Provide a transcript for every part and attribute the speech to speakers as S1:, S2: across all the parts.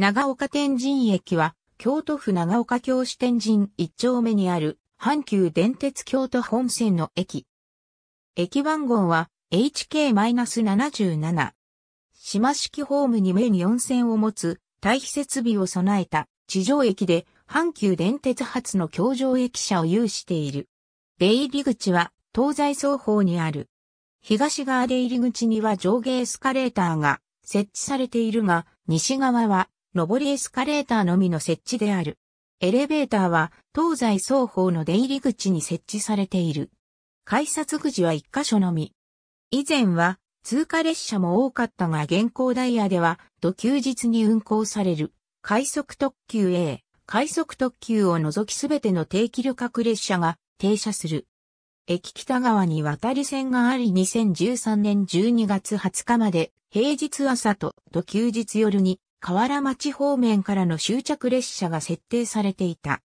S1: 長岡天神駅は、京都府長岡京市天神一丁目にある、阪急電鉄京都本線の駅。駅番号は、HK-77。島式ホームに面4線を持つ、対比設備を備えた、地上駅で、阪急電鉄発の京上駅舎を有している。出入り口は、東西双方にある。東側出入り口には上下エスカレーターが設置されているが、西側は上りエスカレーターのみの設置である。エレベーターは東西双方の出入り口に設置されている。改札口は一箇所のみ。以前は通過列車も多かったが現行ダイヤでは土休日に運行される快速特急 A、快速特急を除きすべての定期旅客列車が停車する。駅北側に渡り線があり2013年12月20日まで平日朝と土休日夜に河原町方面からの終着列車が設定されていた。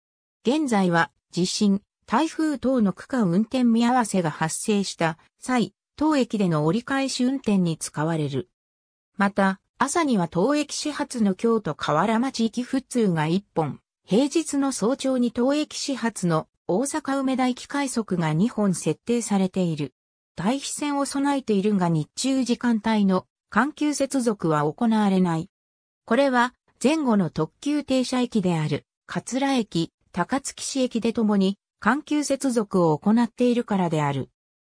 S1: 現在は地震、台風等の区間運転見合わせが発生した際、当駅での折り返し運転に使われる。また、朝には当駅始発の京都河原町行き普通が1本、平日の早朝に当駅始発の大阪梅田行き快速が2本設定されている。対比線を備えているが日中時間帯の環球接続は行われない。これは前後の特急停車駅である、桂駅、高槻市駅でともに、環球接続を行っているからである。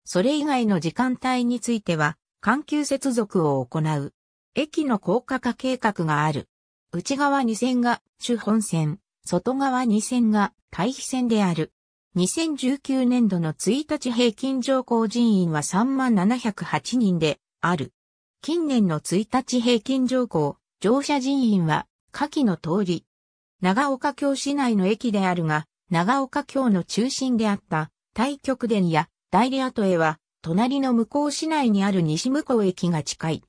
S1: それ以外の時間帯については、環球接続を行う。駅の高架化計画がある。内側2線が主本線、外側2線が対比線である。2019年度の1日平均乗降人員は3708人である。近年の1日平均乗降乗車人員は下記の通り。長岡京市内の駅であるが、長岡京の中心であった大極殿や大理跡へは、隣の向こう市内にある西向こう駅が近い。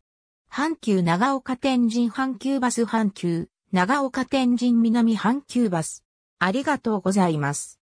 S1: 阪急長岡天神阪急バス阪急長岡天神南阪急バス。ありがとうございます。